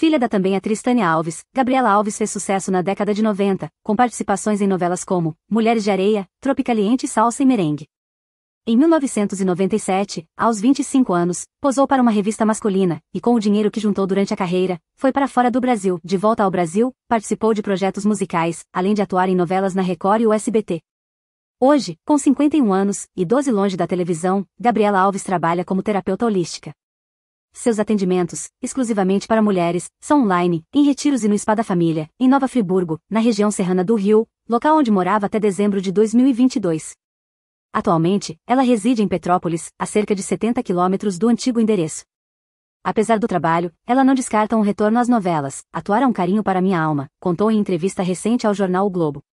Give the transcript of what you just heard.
Filha da também atriz Tânia Alves, Gabriela Alves fez sucesso na década de 90, com participações em novelas como Mulheres de Areia, Tropicaliente e Salsa e Merengue. Em 1997, aos 25 anos, posou para uma revista masculina, e com o dinheiro que juntou durante a carreira, foi para fora do Brasil. De volta ao Brasil, participou de projetos musicais, além de atuar em novelas na Record e o SBT. Hoje, com 51 anos e 12 longe da televisão, Gabriela Alves trabalha como terapeuta holística. Seus atendimentos, exclusivamente para mulheres, são online, em retiros e no Espada Família, em Nova Friburgo, na região serrana do Rio, local onde morava até dezembro de 2022. Atualmente, ela reside em Petrópolis, a cerca de 70 quilômetros do antigo endereço. Apesar do trabalho, ela não descarta um retorno às novelas, atuar é um carinho para minha alma, contou em entrevista recente ao jornal O Globo.